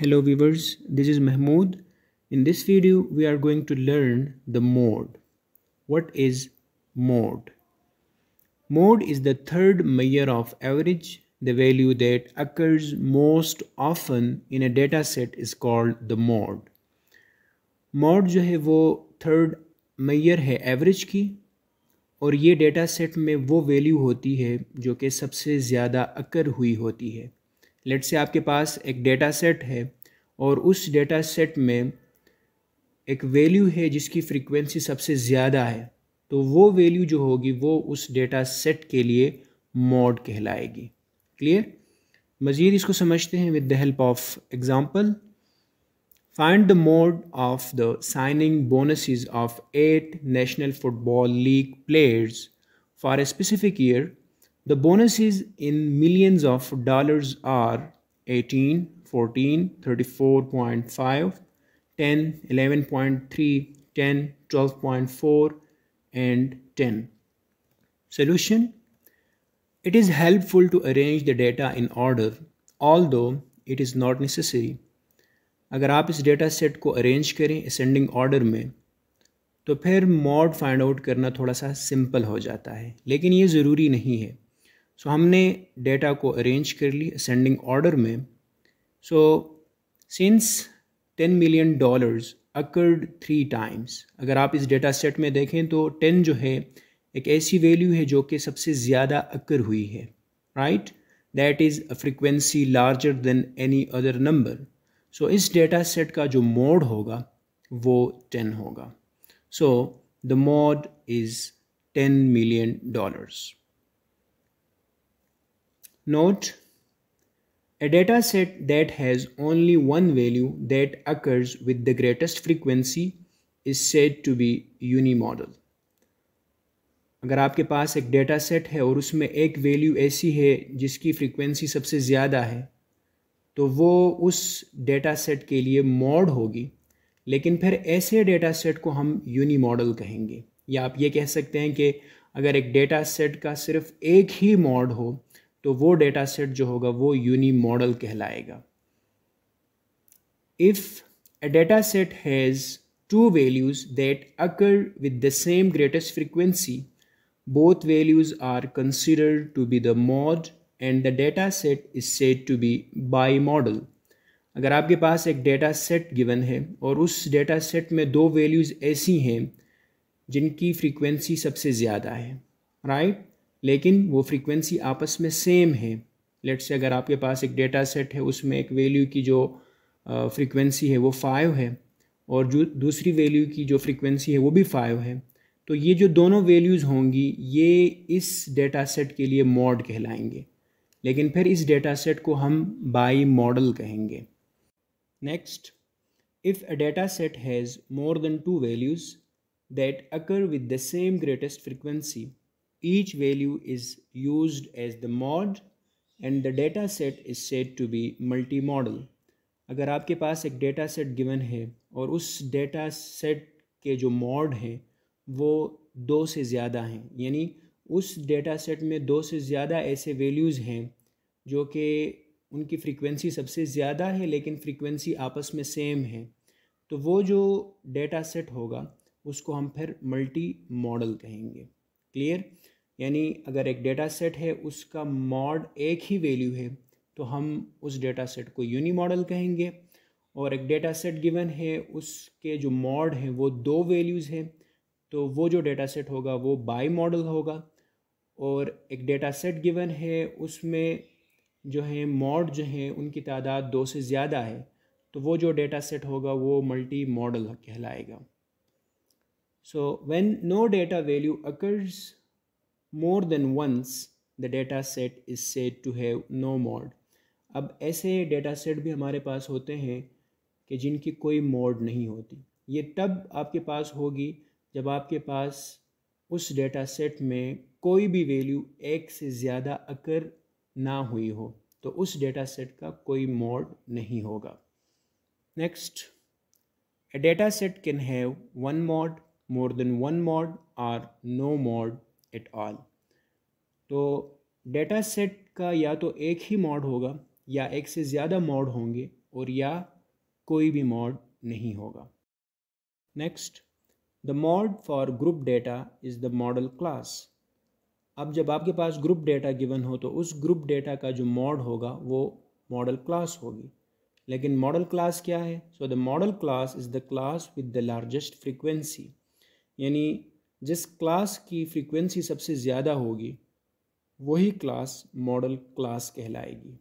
Hello viewers, this is Mahmoud. In this video, we are going to learn the mode. What is mode? Mode is the third measure of average. The value that occurs most often in a data set is called the mode. Mode जो है वो third मैयर है average की और ये data set में वो value होती है जो कि सबसे ज़्यादा अकर हुई होती है लेट से आपके पास एक डेटा सेट है और उस डेटा सेट में एक वैल्यू है जिसकी फ्रीक्वेंसी सबसे ज़्यादा है तो वो वैल्यू जो होगी वो उस डेटा सेट के लिए मॉड कहलाएगी क्लियर मज़ीद इसको समझते हैं with the help of example find the mode of the signing bonus of eight National football league players for a specific year The bonuses in millions of dollars are 18, 14, 34.5, 10, 11.3, 10, 12.4, and 10. Solution It is helpful to arrange the data in order, although it is not necessary. अगर आप इस data set को arrange करें ascending order में तो फिर mod find out करना थोड़ा सा सिंपल हो जाता है लेकिन ये ज़रूरी नहीं है सो so, हमने डेटा को अरेंज कर ली असेंडिंग ऑर्डर में so since ten million dollars occurred three times अगर आप इस डेटा सेट में देखें तो टेन जो है एक ऐसी वैल्यू है जो कि सबसे ज़्यादा अकर हुई है right that is a frequency larger than any other number so इस डेटा सेट का जो मोड होगा वो टेन होगा so the mode is ten million dollars Note a data set that has only one value that occurs with the greatest frequency is said to be unimodal. अगर आपके पास एक data set है और उसमें एक वैल्यू ऐसी है जिसकी फ्रीक्वेंसी सबसे ज़्यादा है तो वो उस डेटा सेट के लिए मॉड होगी लेकिन फिर ऐसे डेटा सेट को हम यूनी मॉडल कहेंगे या आप ये कह सकते हैं कि अगर एक डेटा सेट का सिर्फ एक ही मॉड हो तो वो डेटा सेट जो होगा वो यूनी मॉडल कहलाएगा if a data set has two values that occur with the same greatest frequency both values are considered to be the mode and the data set is set to be bimodal अगर आपके पास एक data set given है और उस data set में दो values ऐसी हैं जिनकी फ्रीक्वेंसी सबसे ज़्यादा है राइट लेकिन वो फ्रीक्वेंसी आपस में सेम है लेट्स से अगर आपके पास एक डेटा सेट है उसमें एक वैल्यू की जो फ्रीक्वेंसी है वो फाइव है और जो दूसरी वैल्यू की जो फ्रीक्वेंसी है वो भी फाइव है तो ये जो दोनों वैल्यूज़ होंगी ये इस डेटा सेट के लिए मॉड कहलाएंगे लेकिन फिर इस डेटा सेट को हम बाई मॉडल कहेंगे next if a data set has more than two values that occur with the same greatest frequency each value is used as the mod and the data set is set to be multimodal अगर आपके पास एक data set given है और उस data set के जो mod हैं वो दो से ज़्यादा हैं यानी उस डेटा सेट में दो से ज़्यादा ऐसे वैल्यूज़ हैं जो कि उनकी फ्रीक्वेंसी सबसे ज़्यादा है लेकिन फ्रीक्वेंसी आपस में सेम है तो वो जो डेटा सेट होगा उसको हम फिर मल्टी मॉडल कहेंगे क्लियर यानी अगर एक डेटा सेट है उसका मॉड एक ही वैल्यू है तो हम उस डेटा सेट को यूनी मॉडल कहेंगे और एक डेटा सेट गिवन है उसके जो मॉड हैं वो दो वैल्यूज़ हैं तो वो जो डेटा सेट होगा वो बाई मॉडल होगा और एक डेटा सेट गिवन है उसमें जो है मॉड जो हैं उनकी तादाद दो से ज़्यादा है तो वो जो डेटा सेट होगा वो मल्टी मॉडल कहलाएगा So when no data value occurs more than once, the data set is said to have no mod. अब ऐसे डेटा सेट भी हमारे पास होते हैं कि जिनकी कोई मोड नहीं होती ये तब आपके पास होगी जब आपके पास उस डेटा सेट में कोई भी वैल्यू एक से ज़्यादा अकर ना हुई हो तो उस डेटा सेट का कोई मोड नहीं होगा next A set can have one mod, more than one mod or no mod at all तो डेटा सेट का या तो एक ही मॉड होगा या एक से ज़्यादा मॉड होंगे और या कोई भी मॉड नहीं होगा next the mode for group data is the modal class अब जब आपके पास ग्रुप डेटा गिवन हो तो उस ग्रुप डेटा का जो मॉड होगा वो मॉडल क्लास होगी लेकिन मॉडल क्लास क्या है so the modal class is the class with the largest frequency यानी जिस क्लास की फ्रीक्वेंसी सबसे ज़्यादा होगी वही क्लास मॉडल क्लास कहलाएगी